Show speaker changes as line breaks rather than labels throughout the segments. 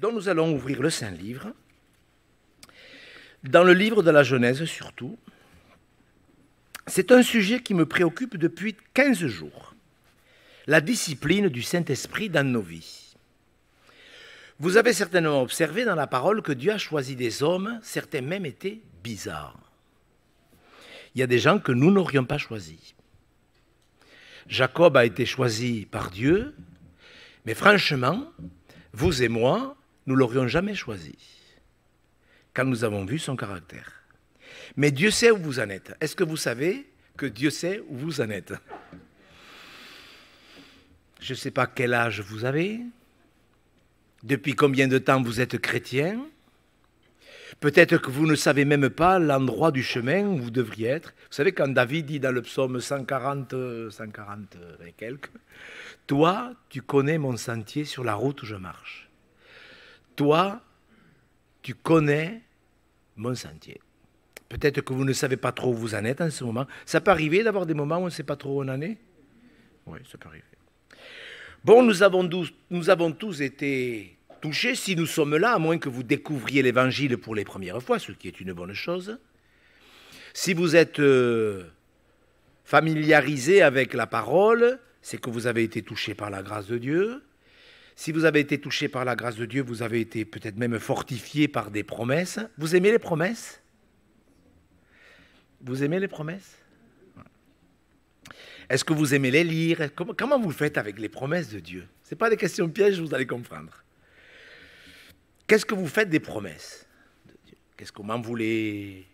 dont nous allons ouvrir le Saint-Livre, dans le livre de la Genèse surtout. C'est un sujet qui me préoccupe depuis 15 jours, la discipline du Saint-Esprit dans nos vies. Vous avez certainement observé dans la parole que Dieu a choisi des hommes, certains même étaient bizarres. Il y a des gens que nous n'aurions pas choisis. Jacob a été choisi par Dieu, mais franchement, vous et moi, nous l'aurions jamais choisi quand nous avons vu son caractère. Mais Dieu sait où vous en êtes. Est-ce que vous savez que Dieu sait où vous en êtes Je ne sais pas quel âge vous avez, depuis combien de temps vous êtes chrétien. Peut-être que vous ne savez même pas l'endroit du chemin où vous devriez être. Vous savez, quand David dit dans le psaume 140, 140 et quelques, Toi, tu connais mon sentier sur la route où je marche toi, tu connais mon sentier. Peut-être que vous ne savez pas trop où vous en êtes en ce moment. Ça peut arriver d'avoir des moments où on ne sait pas trop où on en est Oui, ça peut arriver. Bon, nous avons, tous, nous avons tous été touchés, si nous sommes là, à moins que vous découvriez l'évangile pour les premières fois, ce qui est une bonne chose. Si vous êtes euh, familiarisé avec la parole, c'est que vous avez été touché par la grâce de Dieu. Si vous avez été touché par la grâce de Dieu, vous avez été peut-être même fortifié par des promesses. Vous aimez les promesses Vous aimez les promesses Est-ce que vous aimez les lire comment, vous faites avec les promesses de Dieu Ce pas des questions pièges, vous allez comprendre. Qu'est-ce que vous faites des promesses de Dieu Qu'est-ce comment vous les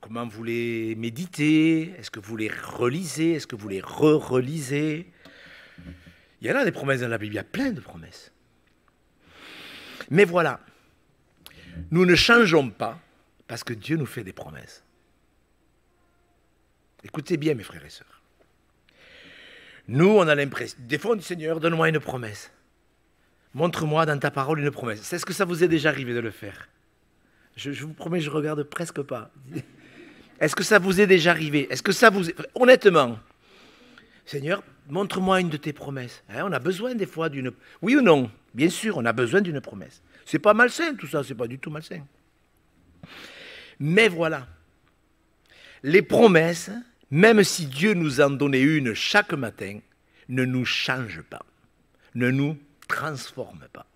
Comment vous les méditez Est-ce que vous les relisez Est-ce que vous les re-relisez il y en a des promesses dans la Bible, il y a plein de promesses. Mais voilà, nous ne changeons pas parce que Dieu nous fait des promesses. Écoutez bien, mes frères et sœurs. Nous, on a l'impression, des Seigneur, donne-moi une promesse. Montre-moi dans ta parole une promesse. Est-ce que ça vous est déjà arrivé de le faire je, vous promets, je regarde presque pas. Est-ce que ça vous est déjà arrivé Est-ce que ça vous Honnêtement, Seigneur, montre-moi une de tes promesses. Hein, on a besoin des fois d'une... Oui ou non Bien sûr, on a besoin d'une promesse. C'est pas malsain tout ça, c'est pas du tout malsain. Mais voilà, les promesses, même si Dieu nous en donnait une chaque matin, ne nous changent pas, ne nous transforment pas.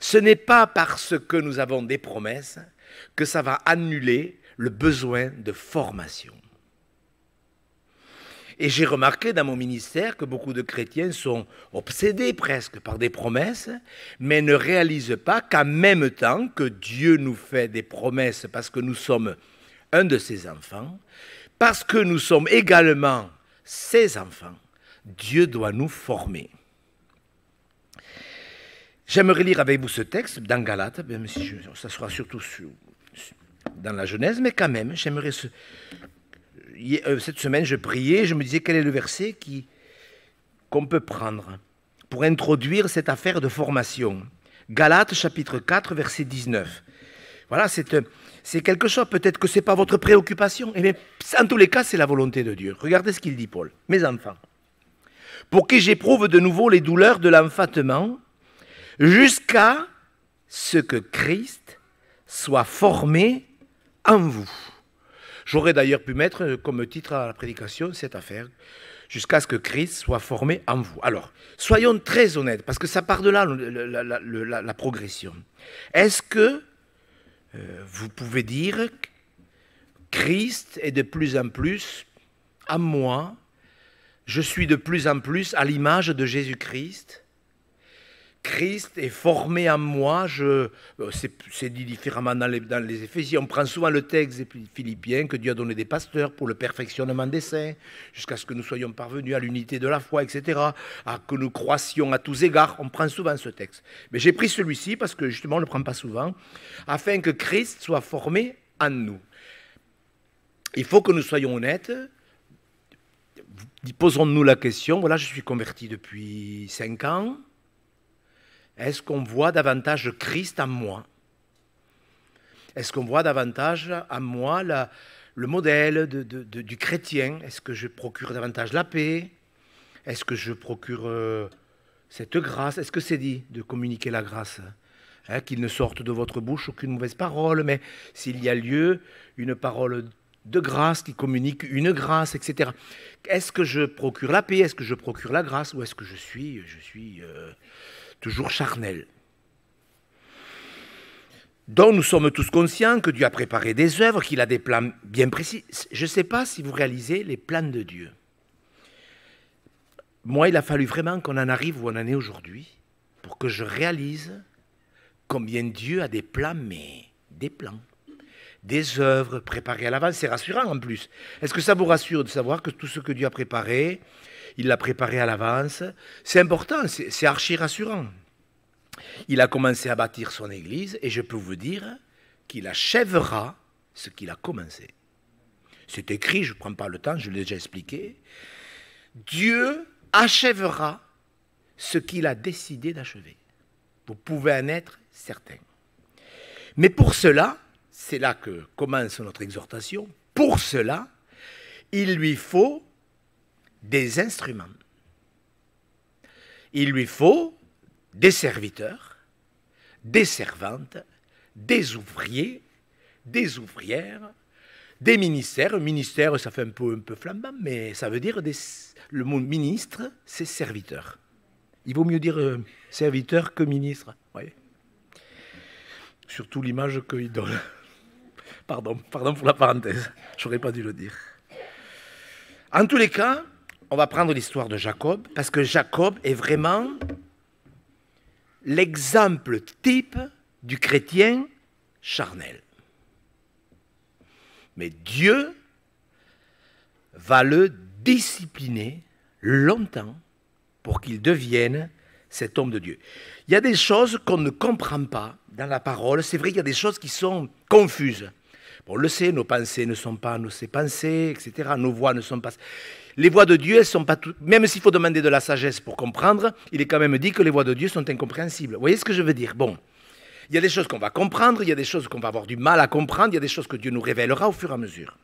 Ce n'est pas parce que nous avons des promesses que ça va annuler le besoin de formation. Et j'ai remarqué dans mon ministère que beaucoup de chrétiens sont obsédés presque par des promesses, mais ne réalisent pas qu'en même temps que Dieu nous fait des promesses parce que nous sommes un de ses enfants, parce que nous sommes également ses enfants, Dieu doit nous former. J'aimerais lire avec vous ce texte dans Galate, même si ça sera surtout dans la Genèse, mais quand même, j'aimerais euh, cette semaine, je priais, je me disais quel est le verset qui, qu'on peut prendre pour introduire cette affaire de formation. Galates chapitre 4, verset 19. Voilà, euh, c'est quelque chose, peut-être que ce n'est pas votre préoccupation, mais eh en tous les cas, c'est la volonté de Dieu. Regardez ce qu'il dit Paul. Mes enfants, pour que j'éprouve de nouveau les douleurs de l'enfantement, jusqu'à ce que Christ soit formé en vous. J'aurais d'ailleurs pu mettre euh, comme titre à la prédication cette affaire, jusqu'à ce que Christ soit formé en vous. Alors, soyons très honnêtes, parce que ça part de là la, progression. Est-ce que euh, vous pouvez dire que Christ est de plus en plus à moi, je suis de plus en plus à l'image de Jésus-Christ Christ est formé en moi. Je, euh, c'est, dit différemment dans les, dans Éphésiens. On prend souvent le texte des Philippiens que Dieu a donné des pasteurs pour le perfectionnement des saints, jusqu'à ce que nous soyons parvenus à l'unité de la foi, etc., à que nous croissions à tous égards. On prend souvent ce texte. Mais j'ai pris celui-ci parce que justement, on ne le prend pas souvent, afin que Christ soit formé en nous. Il faut que nous soyons honnêtes posons-nous la question, voilà, je suis converti depuis 5 ans, est-ce qu'on voit davantage Christ en moi Est-ce qu'on voit davantage en moi le modèle du chrétien Est-ce que je procure davantage la paix Est-ce que je procure euh, cette grâce Est-ce que c'est dit de communiquer la grâce hein? Qu'il ne sorte de votre bouche aucune mauvaise parole, mais s'il y a lieu, une parole de grâce qui communique une grâce, etc. Est-ce que je procure la paix Est-ce que je procure la grâce Ou est-ce que je suis, je suis euh, toujours charnel, dont nous sommes tous conscients que Dieu a préparé des œuvres, qu'il a des plans bien précis. Je ne sais pas si vous réalisez les plans de Dieu. Moi, il a fallu vraiment qu'on en arrive où on en est aujourd'hui pour que je réalise combien Dieu a des plans, mais des plans, des œuvres préparées à l'avance. C'est rassurant en plus. Est-ce que ça vous rassure de savoir que tout ce que Dieu a préparé, il l'a préparé à l'avance. C'est important, c'est archi rassurant. Il a commencé à bâtir son église et je peux vous dire qu'il achèvera ce qu'il a commencé. C'est écrit, je ne prends pas le temps, je l'ai déjà expliqué. Dieu achèvera ce qu'il a décidé d'achever. Vous pouvez en être certain. Mais pour cela, c'est là que commence notre exhortation, pour cela, il lui faut des instruments. Il lui faut des serviteurs, des servantes, des ouvriers, des ouvrières, des ministères. Ministère, ça fait un peu, un peu flambant, mais ça veut dire des, le mot ministre, c'est serviteur. Il vaut mieux dire euh, serviteur que ministre. voyez Surtout l'image qu'il donne. Pardon, pardon pour la parenthèse, j'aurais pas dû le dire. En tous les cas, on va prendre l'histoire de Jacob, parce que Jacob est vraiment l'exemple type du chrétien charnel. Mais Dieu va le discipliner longtemps pour qu'il devienne cet homme de Dieu. Il y a des choses qu'on ne comprend pas dans la parole. C'est vrai il y a des choses qui sont confuses. on le sait, nos pensées ne sont pas nos pensées, etc. Nos voix ne sont pas... Les voies de Dieu, elles sont pas toutes. Même s'il faut demander de la sagesse pour comprendre, il est quand même dit que les voies de Dieu sont incompréhensibles. Vous voyez ce que je veux dire Bon. Il y a des choses qu'on va comprendre, il y a des choses qu'on va avoir du mal à comprendre, il y a des choses que Dieu nous révélera au fur et à mesure.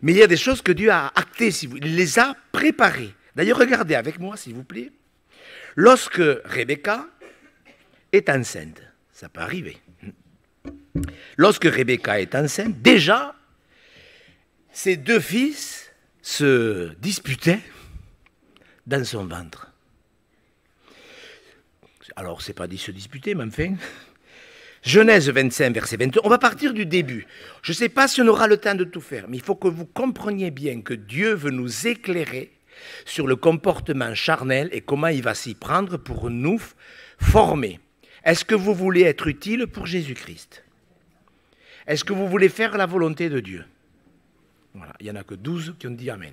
Mais il y a des choses que Dieu a actées, si il les a préparées. D'ailleurs, regardez avec moi, s'il vous plaît. Lorsque Rebecca est enceinte, ça peut arriver. Lorsque Rebecca est enceinte, déjà, ses deux fils se disputait dans son ventre. Alors, c'est pas dit se disputer, mais enfin. Genèse 25, verset 22. On va partir du début. Je ne sais pas si on aura le temps de tout faire, mais il faut que vous compreniez bien que Dieu veut nous éclairer sur le comportement charnel et comment il va s'y prendre pour nous former. Est-ce que vous voulez être utile pour Jésus-Christ Est-ce que vous voulez faire la volonté de Dieu il n'y en a que douze qui ont dit Amen.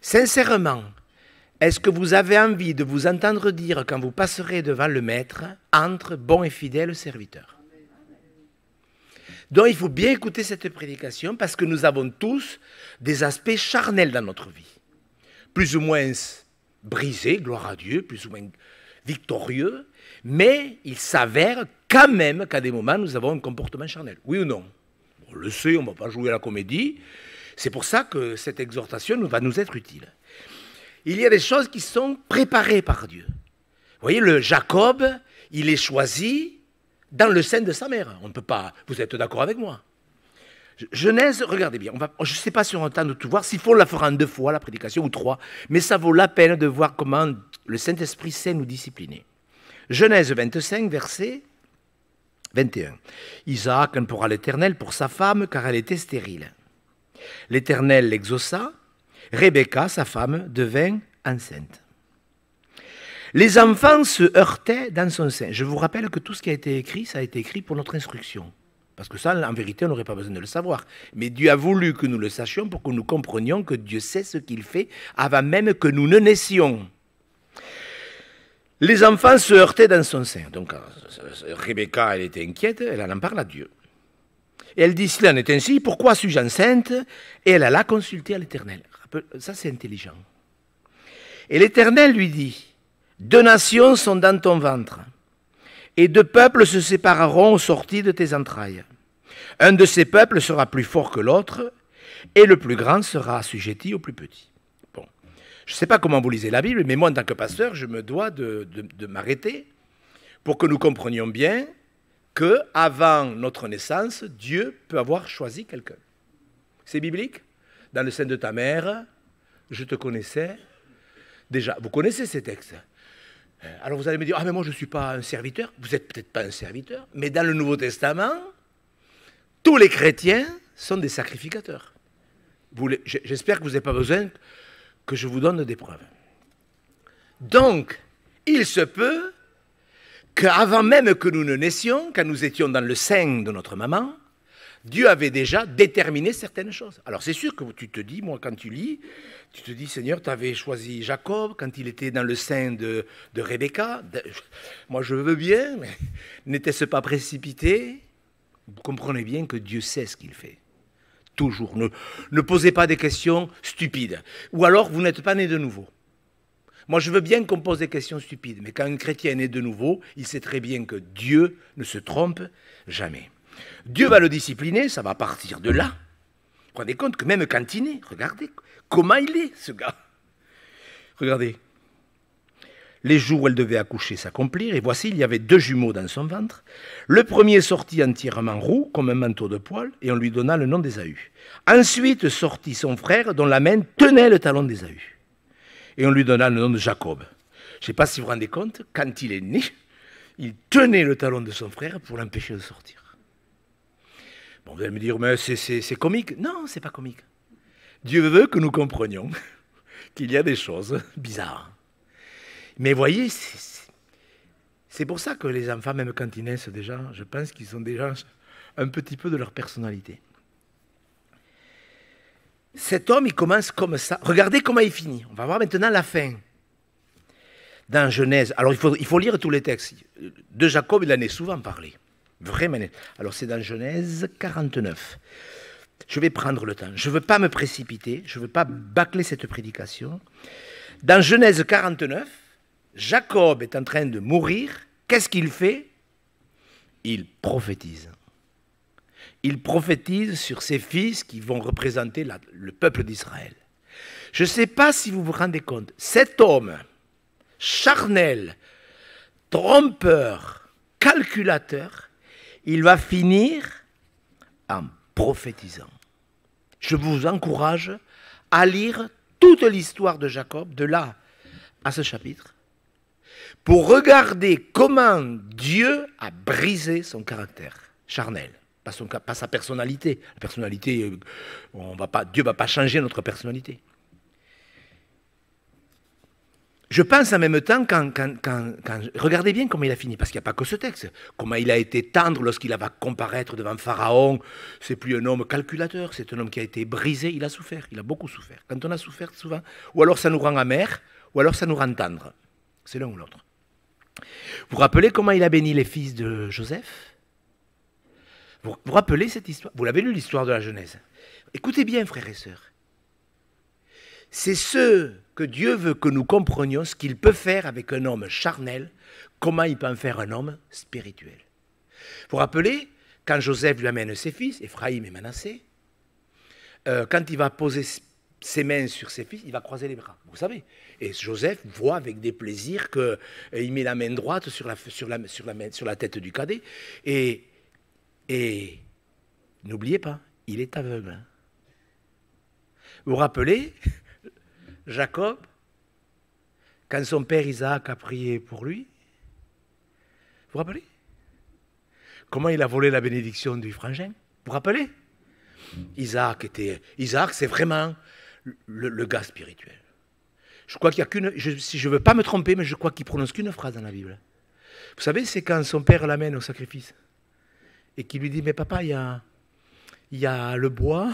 Sincèrement, est-ce que vous avez envie de vous entendre dire quand vous passerez devant le Maître, entre bon et fidèle serviteur Donc il faut bien écouter cette prédication parce que nous avons tous des aspects charnels dans notre vie. Plus ou moins brisés, gloire à Dieu, plus ou moins victorieux, mais il s'avère quand même qu'à des moments, nous avons un comportement charnel. Oui ou non on le sait, on ne va pas jouer à la comédie. C'est pour ça que cette exhortation va nous être utile. Il y a des choses qui sont préparées par Dieu. Vous voyez, le Jacob, il est choisi dans le sein de sa mère. On ne peut pas. Vous êtes d'accord avec moi Genèse, regardez bien, on va, je ne sais pas si on a le de tout voir, s'il faut, on la fera en deux fois, la prédication, ou trois, mais ça vaut la peine de voir comment le Saint-Esprit sait nous discipliner. Genèse 25, verset 21. Isaac pourra l'Éternel pour sa femme, car elle était stérile. L'Éternel l'exauça. Rebecca, sa femme, devint enceinte. Les enfants se heurtaient dans son sein. Je vous rappelle que tout ce qui a été écrit, ça a été écrit pour notre instruction. Parce que ça, en vérité, on n'aurait pas besoin de le savoir. Mais Dieu a voulu que nous le sachions pour que nous comprenions que Dieu sait ce qu'il fait avant même que nous ne naissions. Les enfants se heurtaient dans son sein. Donc euh, euh, euh, Rebecca, elle était inquiète, elle en parle à Dieu. Et elle dit, cela en est ainsi, pourquoi suis-je enceinte Et elle alla consulter à l'Éternel. Ça, c'est intelligent. Et l'Éternel lui dit, deux nations sont dans ton ventre, et deux peuples se sépareront aux sorties de tes entrailles. Un de ces peuples sera plus fort que l'autre, et le plus grand sera assujetti au plus petit. Je ne sais pas comment vous lisez la Bible, mais moi, en tant que pasteur, je me dois de, m'arrêter pour que nous comprenions bien que avant notre naissance, Dieu peut avoir choisi quelqu'un. C'est biblique Dans le sein de ta mère, je te connaissais déjà. Vous connaissez ces textes euh, alors vous allez me dire, ah mais moi je ne suis pas un serviteur, vous n'êtes peut-être pas un serviteur, mais dans le Nouveau Testament, tous les chrétiens sont des sacrificateurs. J'espère que vous n'avez pas besoin que je vous donne des preuves. Donc, il se peut qu'avant même que nous ne naissions, quand nous étions dans le sein de notre maman, Dieu avait déjà déterminé certaines choses. Alors c'est sûr que tu te dis, moi quand tu lis, tu te dis, Seigneur, tu avais choisi Jacob quand il était dans le sein de, Rebecca. moi je veux bien, mais n'était-ce pas précipité Vous comprenez bien que Dieu sait ce qu'il fait toujours. Ne, ne posez pas des questions stupides. Ou alors, vous n'êtes pas né de nouveau. Moi, je veux bien qu'on pose des questions stupides, mais quand un chrétien est né de nouveau, il sait très bien que Dieu ne se trompe jamais. Dieu va le discipliner, ça va partir de là. Vous vous rendez compte que même quand regardez comment il est, ce gars. Regardez, les jours où elle devait accoucher s'accomplir, et voici, il y avait deux jumeaux dans son ventre. Le premier sortit entièrement roux, comme un manteau de poil, et on lui donna le nom d'Ésaü. Ensuite sortit son frère, dont la main tenait le talon d'Ésaü, et on lui donna le nom de Jacob. Je ne sais pas si vous vous rendez compte, quand il est né, il tenait le talon de son frère pour l'empêcher de sortir. Bon, vous allez me dire, mais c'est comique. Non, c'est pas comique. Dieu veut que nous comprenions qu'il y a des choses bizarres mais voyez, c'est pour ça que les enfants, même quand ils naissent déjà, je pense qu'ils ont déjà un petit peu de leur personnalité. Cet homme, il commence comme ça. Regardez comment il finit. On va voir maintenant la fin. Dans Genèse, alors il faut, il faut lire tous les textes. De Jacob, il en est souvent parlé. Vraiment. Alors c'est dans Genèse 49. Je vais prendre le temps. Je ne veux pas me précipiter. Je ne veux pas bâcler cette prédication. Dans Genèse 49, Jacob est en train de mourir, qu'est-ce qu'il fait Il prophétise. Il prophétise sur ses fils qui vont représenter le peuple d'Israël. Je ne sais pas si vous vous rendez compte, cet homme charnel, trompeur, calculateur, il va finir en prophétisant. Je vous encourage à lire toute l'histoire de Jacob, de là à ce chapitre, pour regarder comment Dieu a brisé son caractère charnel, pas, sa personnalité. La personnalité, euh, Dieu ne va pas changer notre personnalité. Je pense en même temps, quand, quand, regardez bien comment il a fini, parce qu'il n'y a pas que ce texte, comment il a été tendre lorsqu'il va comparaître devant Pharaon, c'est plus un homme calculateur, c'est un homme qui a été brisé, il a souffert, il a beaucoup souffert. Quand on a souffert souvent, ou alors ça nous rend amer, ou alors ça nous rend tendre. C'est l'un ou l'autre. Vous rappelez comment il a béni les fils de Joseph Vous vous rappelez cette histoire Vous l'avez lu l'histoire de la Genèse. Écoutez bien, frères et sœurs. C'est ce que Dieu veut que nous comprenions, ce qu'il peut faire avec un homme charnel, comment il peut en faire un homme spirituel. Vous vous rappelez, quand Joseph lui amène ses fils, Ephraïm et Manassé, euh, quand il va poser ses mains sur ses fils, il va croiser les bras, vous savez. Et Joseph voit avec des plaisirs qu'il euh, met la main droite sur la, sur la, sur la, tête du cadet. Et, et n'oubliez pas, il est aveugle. Vous hein. vous rappelez, Jacob, quand son père Isaac a prié pour lui, vous rappelez Comment il a volé la bénédiction du frangin Vous vous rappelez Isaac était. Isaac, c'est vraiment le, gars spirituel. Je crois qu'il n'y a qu'une. si je ne veux pas me tromper, mais je crois qu'il prononce qu'une phrase dans la Bible. Vous savez, c'est quand son père l'amène au sacrifice et qu'il lui dit Mais papa, il y a, y a le bois,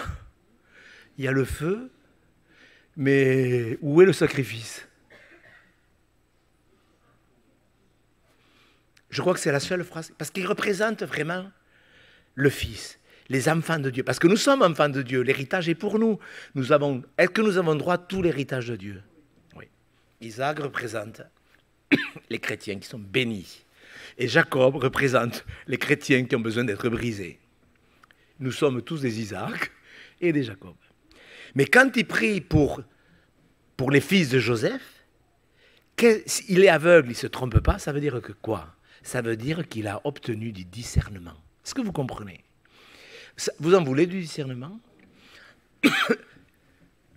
il y a le feu, mais où est le sacrifice Je crois que c'est la seule phrase, parce qu'il représente vraiment le Fils les enfants de Dieu. Parce que nous sommes enfants de Dieu, l'héritage est pour nous. nous avons, est-ce que nous avons droit à tout l'héritage de Dieu Oui. Isaac représente les chrétiens qui sont bénis. Et Jacob représente les chrétiens qui ont besoin d'être brisés. Nous sommes tous des Isaac et des Jacob. Mais quand il prie pour, pour les fils de Joseph, il est aveugle, il ne se trompe pas, ça veut dire que quoi Ça veut dire qu'il a obtenu du discernement. Est-ce que vous comprenez vous en voulez du discernement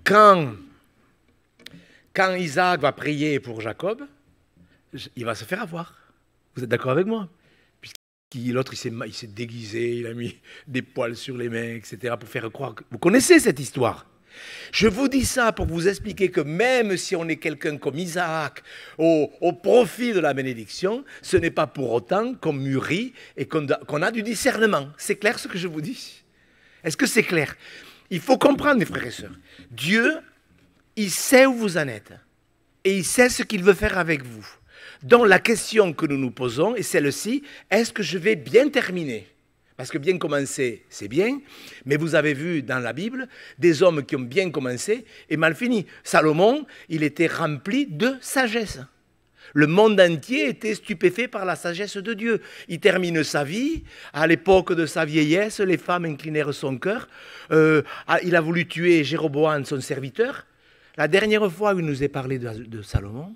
quand, quand Isaac va prier pour Jacob, il va se faire avoir. Vous êtes d'accord avec moi L'autre, il s'est déguisé, il a mis des poils sur les mains, etc., pour faire croire que... Vous connaissez cette histoire je vous dis ça pour vous expliquer que même si on est quelqu'un comme Isaac au, profit de la bénédiction, ce n'est pas pour autant qu'on mûrit et qu'on a du discernement. C'est clair ce que je vous dis Est-ce que c'est clair Il faut comprendre, mes frères et sœurs. Dieu, il sait où vous en êtes et il sait ce qu'il veut faire avec vous. Donc la question que nous nous posons est celle-ci, est-ce que je vais bien terminer parce que bien commencer, c'est bien, mais vous avez vu dans la Bible des hommes qui ont bien commencé et mal fini. Salomon, il était rempli de sagesse. Le monde entier était stupéfait par la sagesse de Dieu. Il termine sa vie, à l'époque de sa vieillesse, les femmes inclinèrent son cœur. Euh, il a voulu tuer Jéroboam, son serviteur. La dernière fois où il nous est parlé de, Salomon,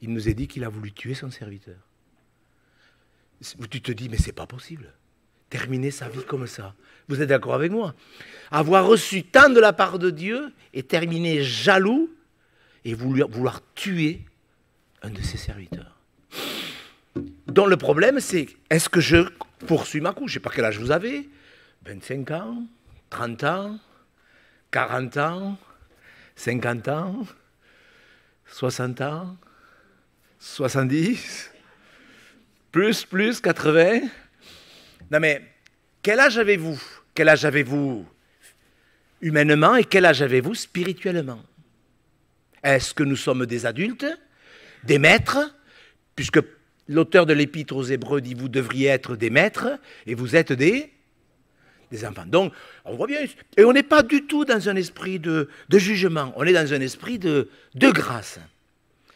il nous a dit qu'il a voulu tuer son serviteur. Tu te dis, mais c'est pas possible terminer sa vie comme ça. Vous êtes d'accord avec moi Avoir reçu tant de la part de Dieu et terminer jaloux et vouloir, tuer un de ses serviteurs. Donc le problème, c'est est-ce que je poursuis ma couche Je ne sais pas quel âge vous avez 25 ans 30 ans 40 ans 50 ans 60 ans 70 Plus, plus, 80 non mais, quel âge avez-vous Quel âge avez-vous humainement et quel âge avez-vous spirituellement Est-ce que nous sommes des adultes, des maîtres Puisque l'auteur de l'épître aux Hébreux dit vous devriez être des maîtres et vous êtes des, des enfants. Donc, on voit bien, et on n'est pas du tout dans un esprit de, jugement, on est dans un esprit de grâce.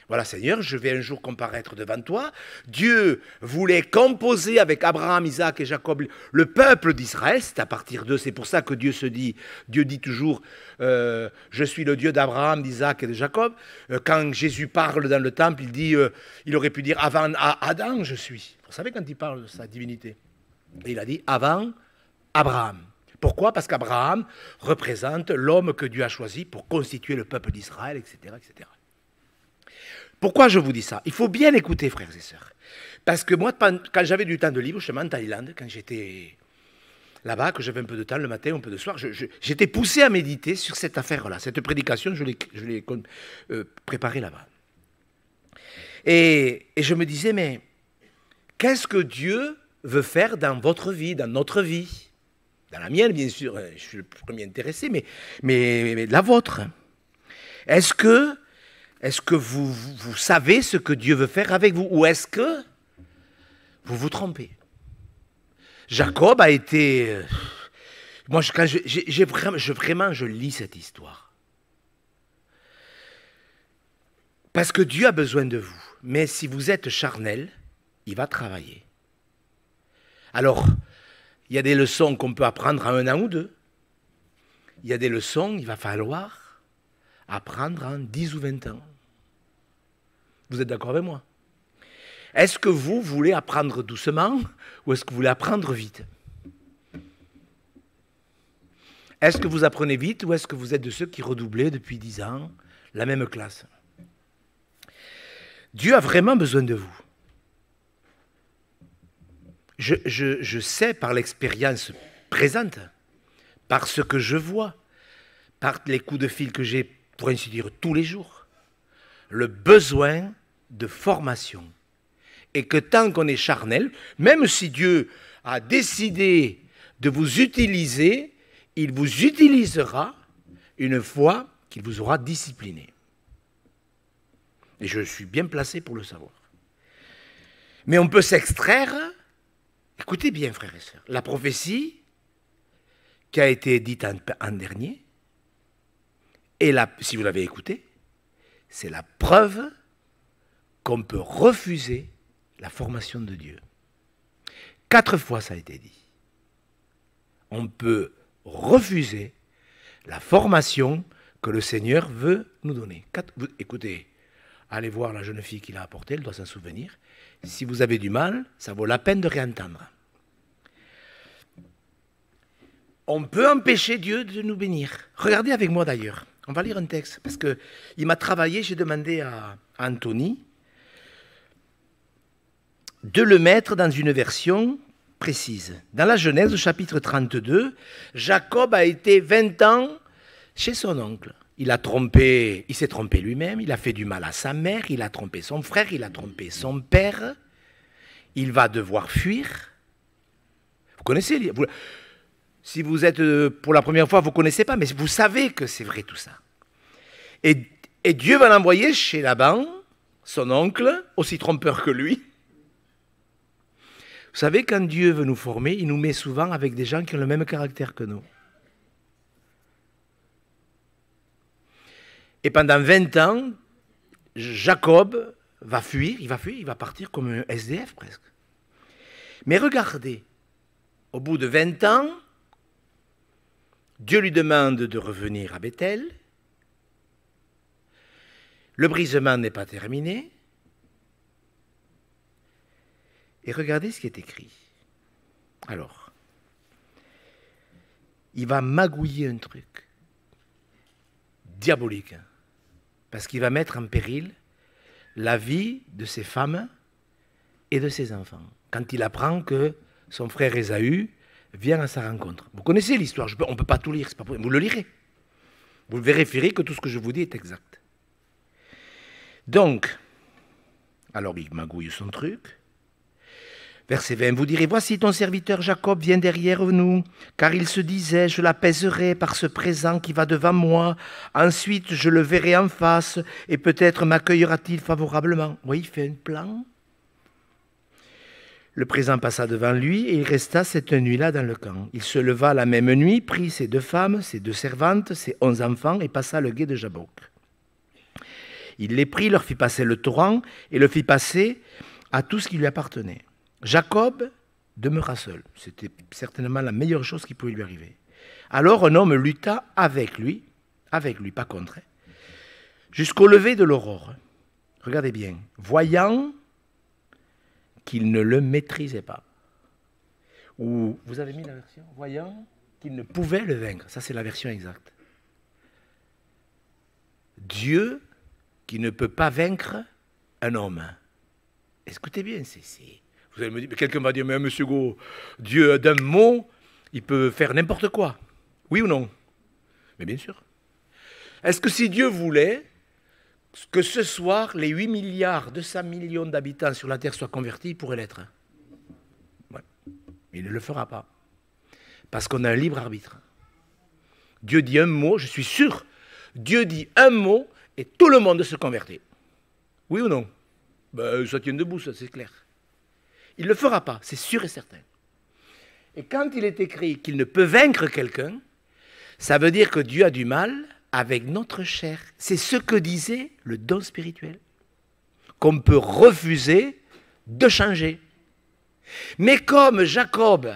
Voilà, Seigneur, je vais un jour comparaître devant toi. Dieu voulait composer avec Abraham, Isaac et Jacob le peuple d'Israël. C'est à partir d'eux, c'est pour ça que Dieu se dit, Dieu dit toujours, euh, je suis le Dieu d'Abraham, d'Isaac et de Jacob. Euh, quand Jésus parle dans le temple, il dit, euh, il aurait pu dire, avant Adam, je suis. Vous savez quand il parle de sa divinité Il a dit, avant Abraham. Pourquoi Parce qu'Abraham représente l'homme que Dieu a choisi pour constituer le peuple d'Israël, etc., etc. Pourquoi je vous dis ça Il faut bien écouter, frères et sœurs. Parce que moi, quand j'avais du temps de libre, justement, en Thaïlande, quand j'étais là-bas, que j'avais un peu de temps le matin, un peu de soir, j'étais poussé à méditer sur cette affaire-là. Cette prédication, je l'ai euh, préparée là-bas. Et, je me disais, mais qu'est-ce que Dieu veut faire dans votre vie, dans notre vie Dans la mienne, bien sûr, hein, je suis le premier intéressé, mais, mais la vôtre. Est-ce que est-ce que vous, savez ce que Dieu veut faire avec vous Ou est-ce que vous vous trompez Jacob a été... Euh, moi, je, vraiment, je, vraiment, je lis cette histoire. Parce que Dieu a besoin de vous. Mais si vous êtes charnel, il va travailler. Alors, il y a des leçons qu'on peut apprendre à un an ou deux. Il y a des leçons, il va falloir Apprendre en 10 ou 20 ans. Vous êtes d'accord avec moi Est-ce que vous voulez apprendre doucement ou est-ce que vous voulez apprendre vite Est-ce que vous apprenez vite ou est-ce que vous êtes de ceux qui redoublaient depuis 10 ans la même classe Dieu a vraiment besoin de vous. Je, je sais par l'expérience présente, par ce que je vois, par les coups de fil que j'ai pour ainsi dire tous les jours, le besoin de formation. Et que tant qu'on est charnel, même si Dieu a décidé de vous utiliser, il vous utilisera une fois qu'il vous aura discipliné. Et je suis bien placé pour le savoir. Mais on peut s'extraire, écoutez bien frères et sœurs, la prophétie qui a été dite en, en dernier, et si vous l'avez écouté, c'est la preuve qu'on peut refuser la formation de Dieu. Quatre fois ça a été dit. On peut refuser la formation que le Seigneur veut nous donner. écoutez, allez voir la jeune fille qu'il a apportée, elle doit s'en souvenir. Si vous avez du mal, ça vaut la peine de réentendre. On peut empêcher Dieu de nous bénir. Regardez avec moi d'ailleurs. On va lire un texte, parce qu'il m'a travaillé, j'ai demandé à Anthony de le mettre dans une version précise. Dans la Genèse, au chapitre 32, Jacob a été 20 ans chez son oncle. Il a trompé, il s'est trompé lui-même, il a fait du mal à sa mère, il a trompé son frère, il a trompé son père. Il va devoir fuir. Vous connaissez si vous êtes euh, pour la première fois, vous ne connaissez pas, mais vous savez que c'est vrai tout ça. Et, Dieu va l'envoyer chez Laban, son oncle, aussi trompeur que lui. Vous savez, quand Dieu veut nous former, il nous met souvent avec des gens qui ont le même caractère que nous. Et pendant 20 ans, Jacob va fuir, il va fuir, il va partir comme un SDF presque. Mais regardez, au bout de 20 ans, Dieu lui demande de revenir à Bethel. Le brisement n'est pas terminé. Et regardez ce qui est écrit. Alors, il va magouiller un truc diabolique, hein, parce qu'il va mettre en péril la vie de ses femmes et de ses enfants. Quand il apprend que son frère Esaü vient à sa rencontre. Vous connaissez l'histoire, on ne peut pas tout lire, pas Vous le lirez. Vous vérifierez que tout ce que je vous dis est exact. Donc, alors il magouille son truc. Verset 20, vous direz, voici ton serviteur Jacob vient derrière nous, car il se disait, je l'apaiserai par ce présent qui va devant moi, ensuite je le verrai en face, et peut-être m'accueillera-t-il favorablement. Oui, il fait un plan, le présent passa devant lui et il resta cette nuit-là dans le camp. Il se leva la même nuit, prit ses deux femmes, ses deux servantes, ses onze enfants et passa le guet de Jabok. Il les prit, leur fit passer le torrent et le fit passer à tout ce qui lui appartenait. Jacob demeura seul. C'était certainement la meilleure chose qui pouvait lui arriver. Alors un homme lutta avec lui, avec lui, pas contre, hein, jusqu'au lever de l'aurore. Regardez bien. Voyant qu'il ne le maîtrisait pas. Ou vous avez mis la version voyant qu'il ne pouvait le vaincre. Ça, c'est la version exacte. Dieu qui ne peut pas vaincre un homme. Écoutez bien, c'est. Vous allez me dire, quelqu'un va dire, mais hein, monsieur Go, Dieu d'un mot, il peut faire n'importe quoi. Oui ou non Mais bien sûr. Est-ce que si Dieu voulait, que ce soir, les 8 milliards 200 millions d'habitants sur la Terre soient convertis, il pourrait l'être. Mais Il ne le fera pas. Parce qu'on a un libre arbitre. Dieu dit un mot, je suis sûr. Dieu dit un mot et tout le monde se convertit. Oui ou non ben, Ça tient debout, ça, c'est clair. Il ne le fera pas, c'est sûr et certain. Et quand il est écrit qu'il ne peut vaincre quelqu'un, ça veut dire que Dieu a du mal avec notre chair. C'est ce que disait le don spirituel, qu'on peut refuser de changer. Mais comme Jacob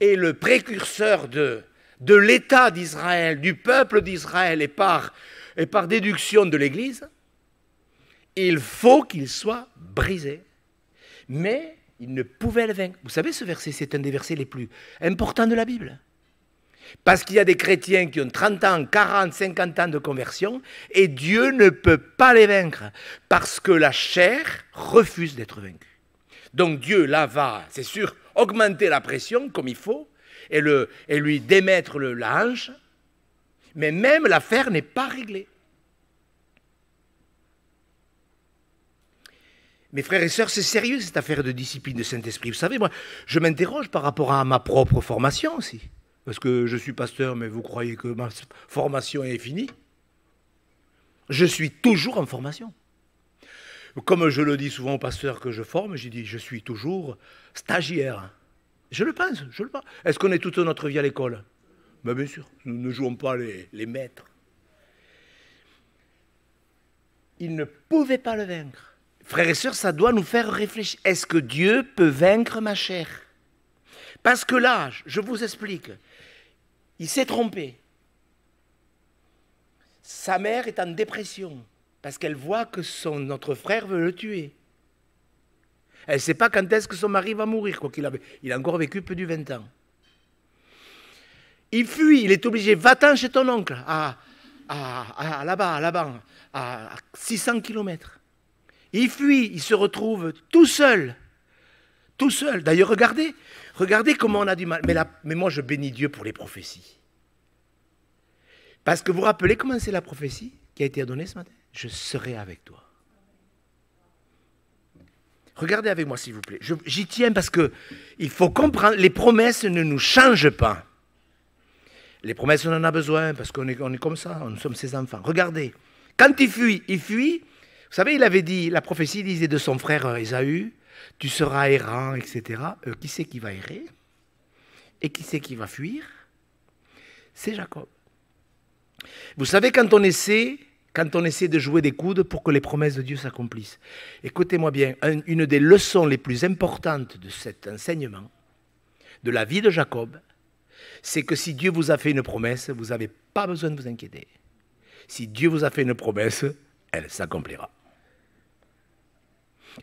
est le précurseur de, de l'État d'Israël, du peuple d'Israël et par, et par déduction de l'Église, il faut qu'il soit brisé. Mais il ne pouvait le vaincre. Vous savez, ce verset, c'est un des versets les plus importants de la Bible. Parce qu'il y a des chrétiens qui ont 30 ans, 40, 50 ans de conversion et Dieu ne peut pas les vaincre parce que la chair refuse d'être vaincue. Donc Dieu, là, va, c'est sûr, augmenter la pression comme il faut et, le, et lui démettre le, la hanche, mais même l'affaire n'est pas réglée. Mes frères et sœurs, c'est sérieux cette affaire de discipline de Saint-Esprit. Vous savez, moi, je m'interroge par rapport à ma propre formation aussi parce que je suis pasteur, mais vous croyez que ma formation est finie Je suis toujours en formation. Comme je le dis souvent aux pasteurs que je forme, je dis, je suis toujours stagiaire. Je le pense, je le pense. Est-ce qu'on est toute notre vie à l'école Mais ben, Bien sûr, nous ne jouons pas les, maîtres. Il ne pouvait pas le vaincre. Frères et sœurs, ça doit nous faire réfléchir. Est-ce que Dieu peut vaincre ma chair Parce que là, je vous explique, il s'est trompé. Sa mère est en dépression parce qu'elle voit que son, notre frère veut le tuer. Elle ne sait pas quand est-ce que son mari va mourir, quoi il a encore vécu plus de 20 ans. Il fuit, il est obligé, va-t'en chez ton oncle, à, là-bas, là-bas, à 600 kilomètres. Il fuit, il se retrouve tout seul, tout seul. D'ailleurs, regardez, Regardez comment on a du mal. Mais, moi, je bénis Dieu pour les prophéties. Parce que vous rappelez comment c'est la prophétie qui a été donnée ce matin Je serai avec toi. Regardez avec moi, s'il vous plaît. J'y tiens parce que il faut comprendre, les promesses ne nous changent pas. Les promesses, on en a besoin parce qu'on est, comme ça, nous sommes ses enfants. Regardez, quand il fuit, il fuit. Vous savez, il avait dit, la prophétie disait de son frère Esaü, tu seras errant, etc. Euh, qui c'est qui va errer Et qui c'est qui va fuir C'est Jacob. Vous savez, quand on essaie, quand on essaie de jouer des coudes pour que les promesses de Dieu s'accomplissent, écoutez-moi bien, une des leçons les plus importantes de cet enseignement, de la vie de Jacob, c'est que si Dieu vous a fait une promesse, vous n'avez pas besoin de vous inquiéter. Si Dieu vous a fait une promesse, elle s'accomplira.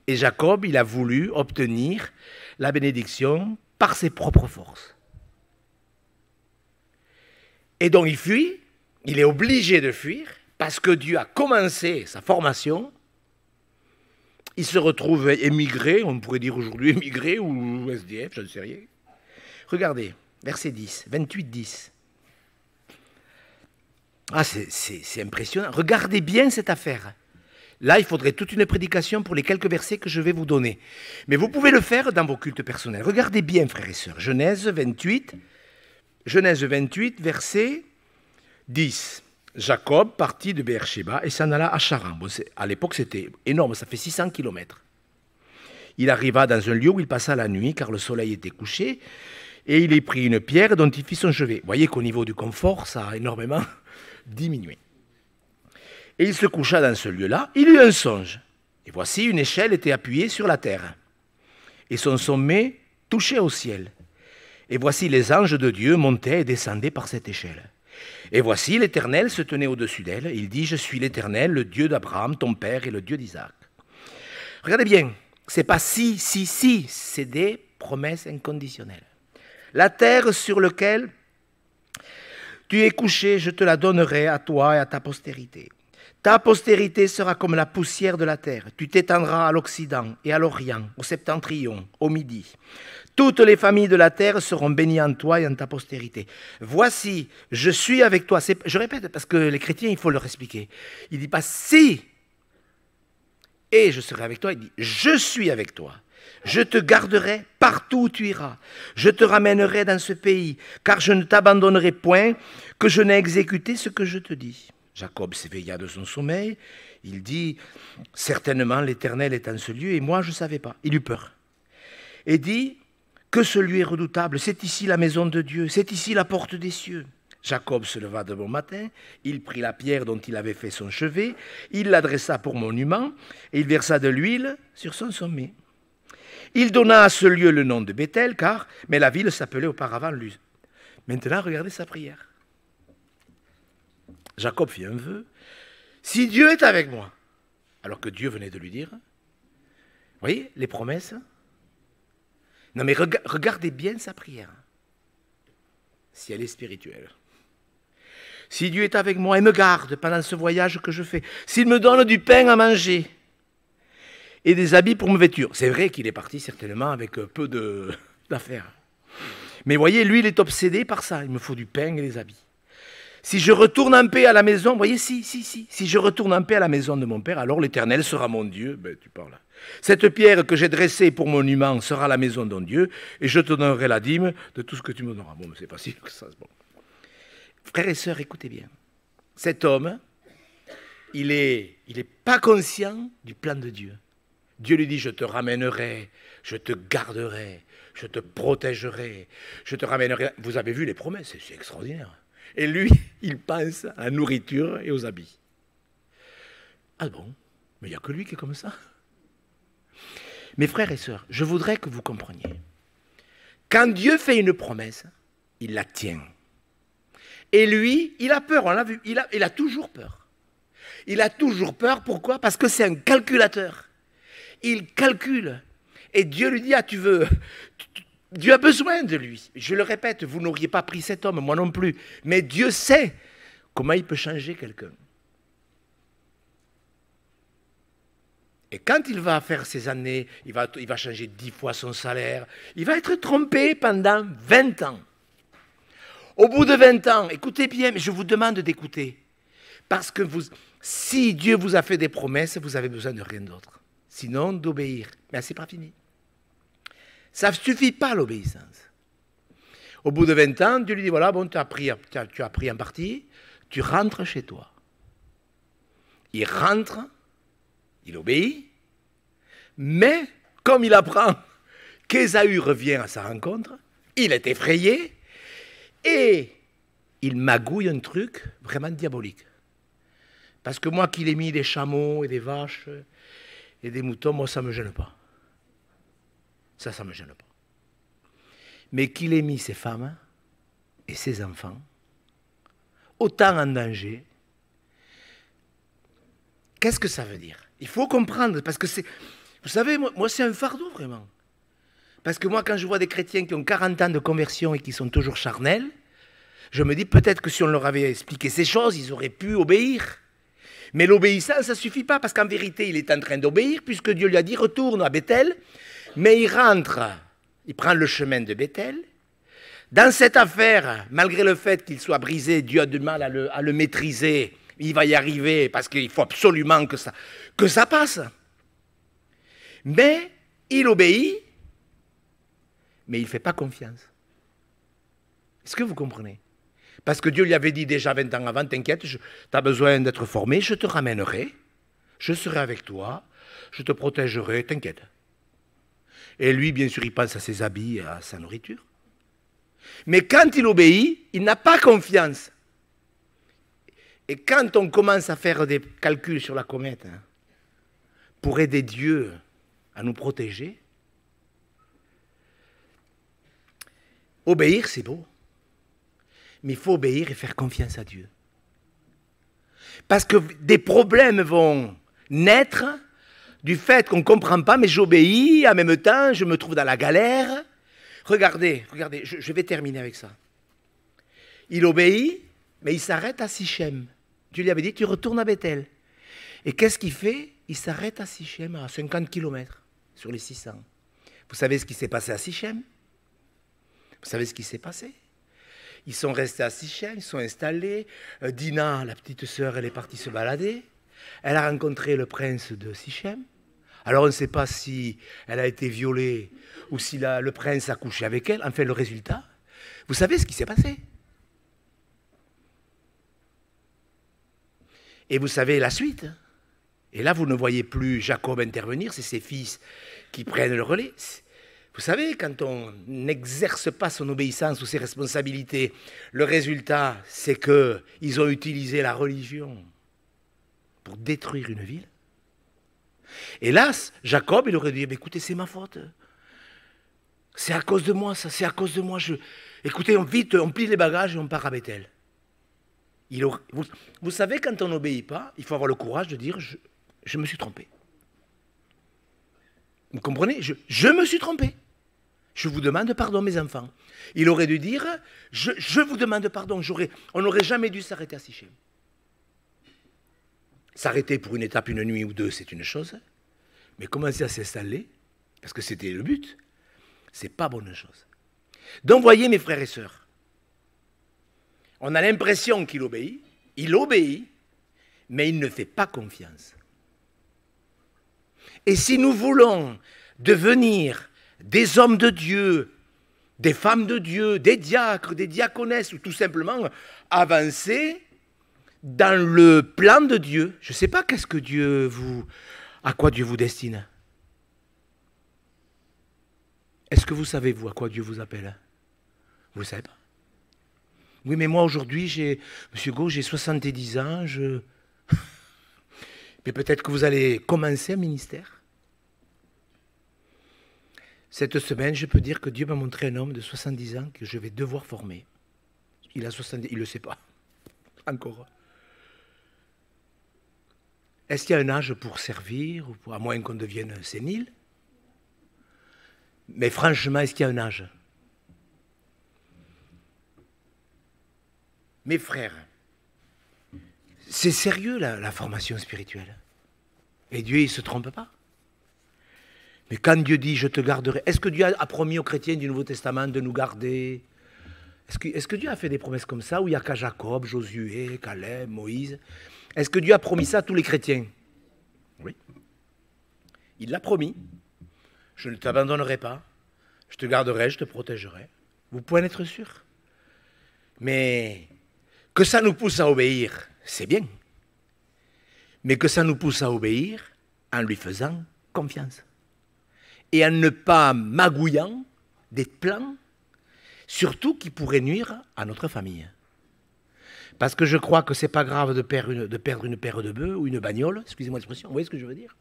Et Jacob, il a voulu obtenir la bénédiction par ses propres forces. Et donc il fuit, il est obligé de fuir, parce que Dieu a commencé sa formation. Il se retrouve émigré, on pourrait dire aujourd'hui émigré ou SDF, je ne sais rien. Regardez, verset 10, 28, 10. Ah, c'est impressionnant. Regardez bien cette affaire. Là, il faudrait toute une prédication pour les quelques versets que je vais vous donner. Mais vous pouvez le faire dans vos cultes personnels. Regardez bien, frères et sœurs. Genèse 28, Genèse 28, verset 10. Jacob partit de Beersheba et s'en alla à Charan. Bon, à l'époque, c'était énorme, ça fait 600 kilomètres. Il arriva dans un lieu où il passa la nuit, car le soleil était couché, et il y prit une pierre dont il fit son chevet. Vous voyez qu'au niveau du confort, ça a énormément diminué. Et il se coucha dans ce lieu-là. Il eut un songe. Et voici, une échelle était appuyée sur la terre. Et son sommet touchait au ciel. Et voici, les anges de Dieu montaient et descendaient par cette échelle. Et voici, l'Éternel se tenait au-dessus d'elle. Il dit, je suis l'Éternel, le Dieu d'Abraham, ton père, et le Dieu d'Isaac. Regardez bien, c'est pas si, si, si, c'est des promesses inconditionnelles. La terre sur laquelle tu es couché, je te la donnerai à toi et à ta postérité. Ta postérité sera comme la poussière de la terre. Tu t'étendras à l'Occident et à l'Orient, au Septentrion, au Midi. Toutes les familles de la terre seront bénies en toi et en ta postérité. Voici, je suis avec toi. Je répète, parce que les chrétiens, il faut leur expliquer. Il ne dit pas si et je serai avec toi. Il dit je suis avec toi. Je te garderai partout où tu iras. Je te ramènerai dans ce pays, car je ne t'abandonnerai point que je n'ai exécuté ce que je te dis. Jacob s'éveilla de son sommeil. Il dit Certainement l'Éternel est en ce lieu, et moi je ne savais pas. Il eut peur. Et dit Que ce lieu est redoutable, c'est ici la maison de Dieu, c'est ici la porte des cieux. Jacob se leva de bon matin, il prit la pierre dont il avait fait son chevet, il l'adressa pour monument, et il versa de l'huile sur son sommet. Il donna à ce lieu le nom de Bethel, car, mais la ville s'appelait auparavant Luz. Maintenant, regardez sa prière. Jacob fit un vœu. Si Dieu est avec moi, alors que Dieu venait de lui dire, voyez les promesses Non mais regardez bien sa prière, si elle est spirituelle. Si Dieu est avec moi et me garde pendant ce voyage que je fais, s'il me donne du pain à manger et des habits pour me vêtir, c'est vrai qu'il est parti certainement avec euh, peu d'affaires. Mais voyez, lui, il est obsédé par ça. Il me faut du pain et des habits. Si je retourne en paix à la maison, vous voyez, si, si, si, si je retourne en paix à la maison de mon père, alors l'Éternel sera mon Dieu. Ben, tu parles. Cette pierre que j'ai dressée pour monument sera la maison d'un Dieu, et je te donnerai la dîme de tout ce que tu me donneras. Bon, mais c'est facile que ça. Bon. Frères et sœurs, écoutez bien. Cet homme, il n'est il est pas conscient du plan de Dieu. Dieu lui dit, je te ramènerai, je te garderai, je te protégerai, je te ramènerai. Vous avez vu les promesses, c'est extraordinaire. Et lui, il pense à la nourriture et aux habits. Ah bon Mais il n'y a que lui qui est comme ça. Mes frères et sœurs, je voudrais que vous compreniez. Quand Dieu fait une promesse, il la tient. Et lui, il a peur, on l'a vu, il a, toujours peur. Il a toujours peur, pourquoi Parce que c'est un calculateur. Il calcule. Et Dieu lui dit, ah tu veux, Dieu a besoin de lui. Je le répète, vous n'auriez pas pris cet homme, moi non plus. Mais Dieu sait comment il peut changer quelqu'un. Et quand il va faire ses années, il va, changer dix fois son salaire, il va être trompé pendant vingt ans. Au bout de vingt ans, écoutez bien, mais je vous demande d'écouter. Parce que si Dieu vous a fait des promesses, vous avez besoin de rien d'autre. Sinon, d'obéir. Mais c'est pas fini. Ça ne suffit pas l'obéissance. Au bout de 20 ans, Dieu lui dit :« voilà, bon, tu as pris, tu as pris en partie, tu rentres chez toi. Il rentre, il obéit, mais comme il apprend qu'Ésaü revient à sa rencontre, il est effrayé et il magouille un truc vraiment diabolique. Parce que moi qui ait mis des chameaux et des vaches et des moutons, moi ça ne me gêne pas. Ça, ça ne me gêne pas. Mais qu'il ait mis ses femmes et ses enfants autant en danger, qu'est-ce que ça veut dire Il faut comprendre, parce que c'est... Vous savez, moi, moi c'est un fardeau, vraiment. Parce que moi, quand je vois des chrétiens qui ont 40 ans de conversion et qui sont toujours charnels, je me dis peut-être que si on leur avait expliqué ces choses, ils auraient pu obéir. Mais l'obéissance, ça ne suffit pas, parce qu'en vérité, il est en train d'obéir, puisque Dieu lui a dit, retourne à Bethel, mais il rentre, il prend le chemin de Bethel. Dans cette affaire, malgré le fait qu'il soit brisé, Dieu a du mal à le, maîtriser. Il va y arriver parce qu'il faut absolument que ça, que ça passe. Mais il obéit, mais il ne fait pas confiance. Est-ce que vous comprenez Parce que Dieu lui avait dit déjà 20 ans avant, t'inquiète, tu as besoin d'être formé, je te ramènerai, je serai avec toi, je te protégerai, t'inquiète. Et lui, bien sûr, il pense à ses habits à sa nourriture. Mais quand il obéit, il n'a pas confiance. Et quand on commence à faire des calculs sur la comète, hein, pour aider Dieu à nous protéger, obéir, c'est beau. Mais il faut obéir et faire confiance à Dieu. Parce que des problèmes vont naître du fait qu'on ne comprend pas, mais j'obéis, en même temps, je me trouve dans la galère. Regardez, regardez, je, vais terminer avec ça. Il obéit, mais il s'arrête à Sichem. Tu lui avais dit, tu retournes à Bethel. Et qu'est-ce qu'il fait Il s'arrête à Sichem, à 50 km sur les 600. Vous savez ce qui s'est passé à Sichem Vous savez ce qui s'est passé Ils sont restés à Sichem, ils sont installés. Euh, Dina, la petite sœur, elle est partie se balader. Elle a rencontré le prince de Sichem. Alors on ne sait pas si elle a été violée ou si le prince a couché avec elle. Enfin, le résultat, vous savez ce qui s'est passé. Et vous savez la suite. Et là, vous ne voyez plus Jacob intervenir, c'est ses fils qui prennent le relais. Vous savez, quand on n'exerce pas son obéissance ou ses responsabilités, le résultat, c'est qu'ils ont utilisé la religion pour détruire une ville. Hélas, Jacob, il aurait dit, écoutez, c'est ma faute. C'est à cause de moi, ça, c'est à cause de moi. Je... Écoutez, vite, on plie les bagages et on part à Bethel. vous, savez, quand on n'obéit pas, il faut avoir le courage de dire, je, me suis trompé. Vous comprenez je, me suis trompé. Je vous demande pardon, mes enfants. Il aurait dû dire, je, je vous demande pardon. on n'aurait jamais dû s'arrêter à Sichem. S'arrêter pour une étape, une nuit ou deux, c'est une chose, mais commencer à s'installer, parce que c'était le but, c'est pas bonne chose. Donc voyez mes frères et sœurs, on a l'impression qu'il obéit, il obéit, mais il ne fait pas confiance. Et si nous voulons devenir des hommes de Dieu, des femmes de Dieu, des diacres, des diaconesses, ou tout simplement avancer, dans le plan de Dieu, je ne sais pas qu'est-ce que Dieu vous, à quoi Dieu vous destine. Est-ce que vous savez, vous, à quoi Dieu vous appelle Vous ne savez pas. Oui, mais moi, aujourd'hui, j'ai, monsieur Gau, j'ai 70 ans, je... mais peut-être que vous allez commencer un ministère. Cette semaine, je peux dire que Dieu m'a montré un homme de 70 ans que je vais devoir former. Il a 70, il ne le sait pas. Encore. Est-ce qu'il y a un âge pour servir, à moins qu'on devienne sénile Mais franchement, est-ce qu'il y a un âge Mes frères, c'est sérieux la, formation spirituelle. Et Dieu, il ne se trompe pas. Mais quand Dieu dit, je te garderai, est-ce que Dieu a promis aux chrétiens du Nouveau Testament de nous garder est-ce que, que, Dieu a fait des promesses comme ça où il n'y a qu'à Jacob, Josué, Caleb, Moïse est-ce que Dieu a promis ça à tous les chrétiens Oui. Il l'a promis. Je ne t'abandonnerai pas. Je te garderai, je te protégerai. Vous pouvez en être sûr. Mais que ça nous pousse à obéir, c'est bien. Mais que ça nous pousse à obéir en lui faisant confiance. Et en ne pas magouillant des plans, surtout qui pourraient nuire à notre famille. Parce que je crois que c'est pas grave de perdre une, de perdre une paire de bœufs ou une bagnole, excusez-moi l'expression, vous voyez ce que je veux dire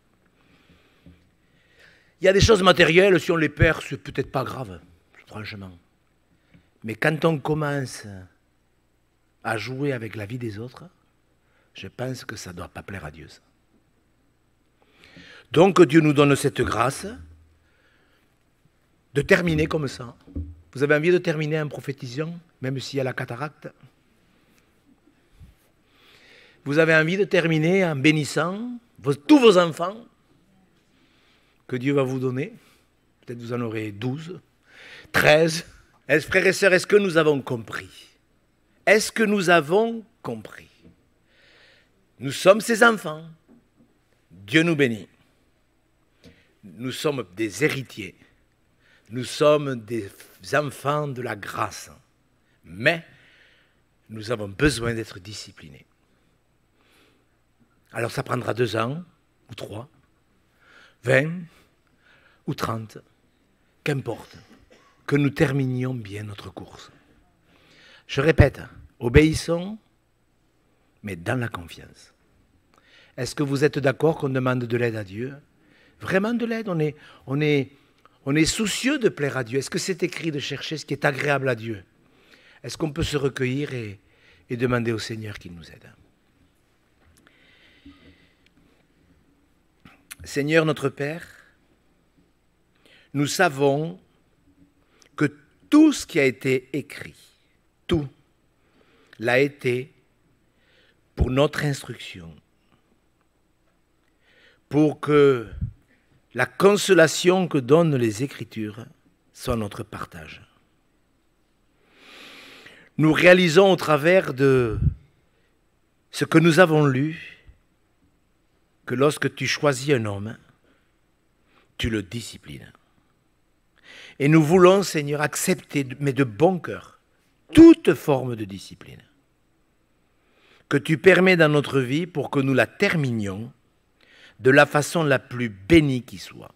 Il y a des choses matérielles, si on les perd, c'est peut-être pas grave, franchement. Mais quand on commence à jouer avec la vie des autres, je pense que ça ne doit pas plaire à Dieu. Ça. Donc Dieu nous donne cette grâce de terminer comme ça. Vous avez envie de terminer en prophétisant, même s'il y a la cataracte vous avez envie de terminer en bénissant tous vos enfants que Dieu va vous donner. Peut-être vous en aurez 12, 13. Est-ce, frères et sœurs, est-ce que nous avons compris Est-ce que nous avons compris Nous sommes ses enfants. Dieu nous bénit. Nous sommes des héritiers. Nous sommes des enfants de la grâce. Mais nous avons besoin d'être disciplinés. Alors ça prendra deux ans, ou trois, vingt, ou trente, qu'importe, que nous terminions bien notre course. Je répète, obéissons, mais dans la confiance. Est-ce que vous êtes d'accord qu'on demande de l'aide à Dieu Vraiment de l'aide, on est, on, est, on est soucieux de plaire à Dieu. Est-ce que c'est écrit de chercher ce qui est agréable à Dieu Est-ce qu'on peut se recueillir et demander au Seigneur qu'il nous aide Seigneur notre Père, nous savons que tout ce qui a été écrit, tout, l'a été pour notre instruction, pour que la consolation que donnent les Écritures soit notre partage. Nous réalisons au travers de ce que nous avons lu que lorsque tu choisis un homme, tu le disciplines. Et nous voulons, Seigneur, accepter, mais de bon cœur, toute forme de discipline que tu permets dans notre vie pour que nous la terminions de la façon la plus bénie qui soit.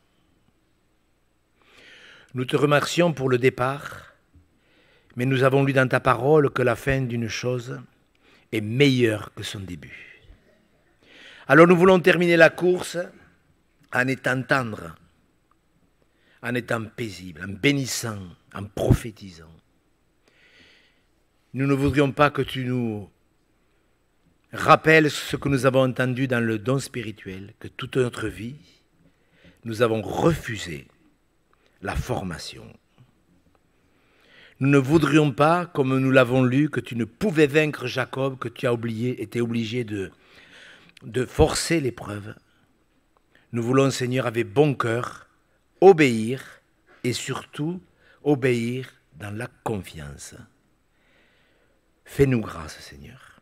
Nous te remercions pour le départ, mais nous avons lu dans ta parole que la fin d'une chose est meilleure que son début. Alors nous voulons terminer la course en étant tendre, en étant paisible, en bénissant, en prophétisant. Nous ne voudrions pas que tu nous rappelles ce que nous avons entendu dans le don spirituel, que toute notre vie, nous avons refusé la formation. Nous ne voudrions pas, comme nous l'avons lu, que tu ne pouvais vaincre Jacob, que tu as oublié, été obligé de de forcer l'épreuve. Nous voulons, Seigneur, avec bon cœur, obéir et surtout obéir dans la confiance. Fais-nous grâce, Seigneur.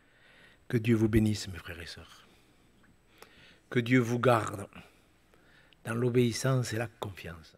Que Dieu vous bénisse, mes frères et sœurs. Que Dieu vous garde dans l'obéissance et la confiance.